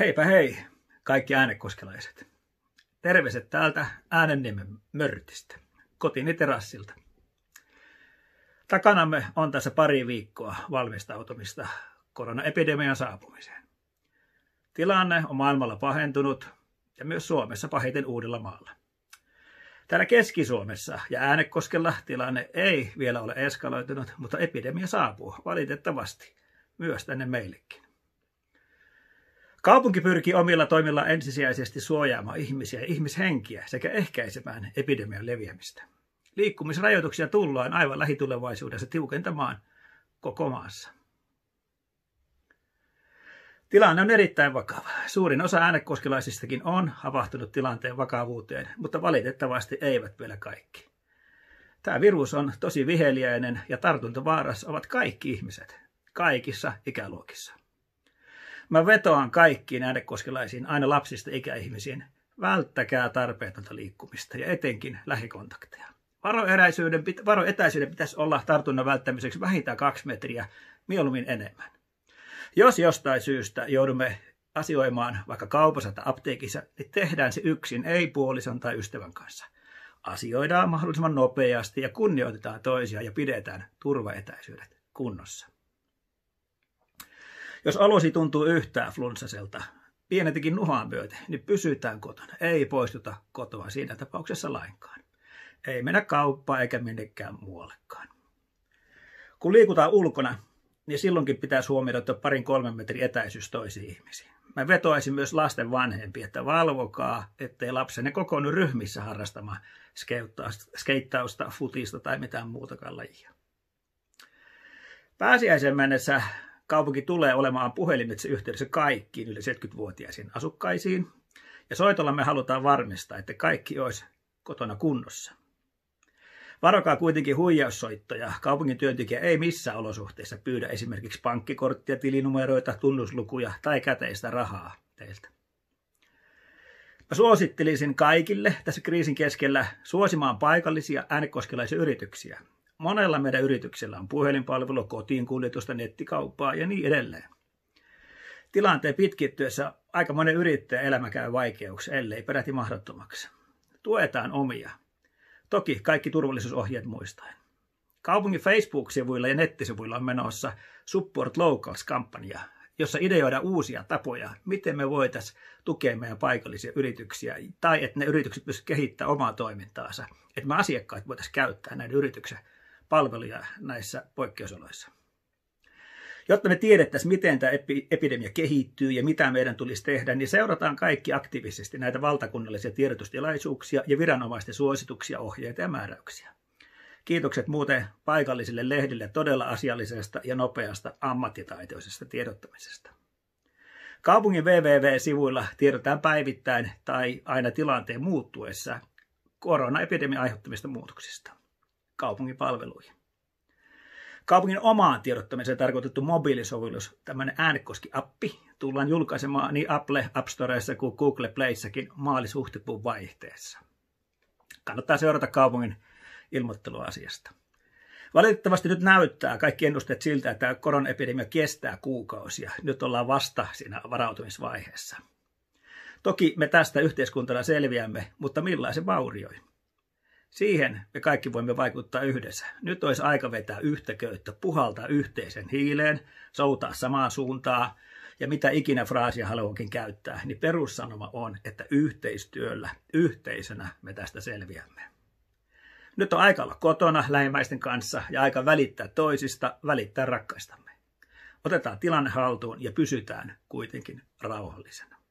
Heipä hei, kaikki äänekoskelaiset. Terveiset täältä Äänenniemen mörtistä, kotini terassilta. Takanamme on tässä pari viikkoa valmistautumista koronaepidemian saapumiseen. Tilanne on maailmalla pahentunut ja myös Suomessa pahiten uudella maalla. Täällä Keski-Suomessa ja Äänekoskella tilanne ei vielä ole eskaloitunut, mutta epidemia saapuu valitettavasti myös tänne meillekin. Kaupunki pyrkii omilla toimilla ensisijaisesti suojaamaan ihmisiä ja ihmishenkiä sekä ehkäisemään epidemian leviämistä. Liikkumisrajoituksia tullaan aivan lähitulevaisuudessa tiukentamaan koko maassa. Tilanne on erittäin vakava. Suurin osa äänekoskelaisistakin on havahtunut tilanteen vakavuuteen, mutta valitettavasti eivät vielä kaikki. Tämä virus on tosi viheliäinen ja tartuntavaaras ovat kaikki ihmiset, kaikissa ikäluokissa. Mä vetoan kaikkiin äänekoskelaisiin, aina lapsista ikäihmisiin. Välttäkää tarpeetonta liikkumista ja etenkin lähikontakteja. Varo etäisyyden pitäisi olla tartunnan välttämiseksi vähintään kaksi metriä, mieluummin enemmän. Jos jostain syystä joudumme asioimaan vaikka kaupassa tai apteekissa, niin tehdään se yksin, ei puolison tai ystävän kanssa. Asioidaan mahdollisimman nopeasti ja kunnioitetaan toisia ja pidetään turvaetäisyydet kunnossa. Jos alusi tuntuu yhtään flunssaselta, pienetikin nuhaan myöten, niin pysytään kotona. Ei poistuta kotoa siinä tapauksessa lainkaan. Ei mennä kauppaan eikä minnekään muuallekaan. Kun liikutaan ulkona, niin silloinkin pitää huomioida parin kolmen metrin etäisyys toisiin ihmisiin. Mä vetoaisin myös lasten vanhempiin, että valvokaa, ettei lapsenne kokoonnu ryhmissä harrastamaan skeittausta, futista tai mitään muutakaan lajia. Pääsiäisen mennessä Kaupunki tulee olemaan puhelimitse yhteydessä kaikkiin yli 70-vuotiaisiin asukkaisiin, ja soitolla me halutaan varmistaa, että kaikki olisi kotona kunnossa. Varokaa kuitenkin huijaussoittoja. Kaupungin työntekijä ei missään olosuhteissa pyydä esimerkiksi pankkikorttia, tilinumeroita, tunnuslukuja tai käteistä rahaa teiltä. Mä suosittelisin kaikille tässä kriisin keskellä suosimaan paikallisia äänekoskelaisia yrityksiä. Monella meidän yrityksellä on puhelinpalvelu, kuljetusta, nettikauppaa ja niin edelleen. Tilanteen pitkittyessä aika monen yrittäjän elämä käy vaikeuksi, ellei peräti mahdottomaksi. Tuetaan omia. Toki kaikki turvallisuusohjeet muistaen. Kaupungin Facebook-sivuilla ja nettisivuilla on menossa Support Locals-kampanja, jossa ideoidaan uusia tapoja, miten me voitaisiin tukea meidän paikallisia yrityksiä, tai että ne yritykset pystyisivät kehittämään omaa toimintaansa, että me asiakkaat voitaisiin käyttää näiden yrityksen palveluja näissä poikkeusoloissa. Jotta me tiedettäisiin, miten tämä epidemia kehittyy ja mitä meidän tulisi tehdä, niin seurataan kaikki aktiivisesti näitä valtakunnallisia tiedotustilaisuuksia ja viranomaisten suosituksia, ohjeita ja määräyksiä. Kiitokset muuten paikallisille lehdille todella asiallisesta ja nopeasta ammattitaitoisesta tiedottamisesta. Kaupungin www sivuilla tiedotetaan päivittäin tai aina tilanteen muuttuessa koronaepidemian aiheuttamista muutoksista kaupungin palveluihin. Kaupungin omaan tiedottamiseen tarkoitettu mobiilisovellus, tämmöinen äänekoski-appi, tullaan julkaisemaan niin Apple App Storeissa kuin Google Playissakin maalis-huhtikuun vaihteessa. Kannattaa seurata kaupungin ilmoittelua asiasta. Valitettavasti nyt näyttää kaikki ennusteet siltä, että koronaepidemia kestää kuukausia. Nyt ollaan vasta siinä varautumisvaiheessa. Toki me tästä yhteiskuntana selviämme, mutta millaisen vaurioin? Siihen me kaikki voimme vaikuttaa yhdessä. Nyt olisi aika vetää yhtä köyttä, puhaltaa yhteisen hiileen, soutaa samaan suuntaan, ja mitä ikinä fraasia haluankin käyttää, niin perussanoma on, että yhteistyöllä, yhteisönä me tästä selviämme. Nyt on aika olla kotona lähimmäisten kanssa ja aika välittää toisista, välittää rakkaistamme. Otetaan tilanne haltuun ja pysytään kuitenkin rauhallisena.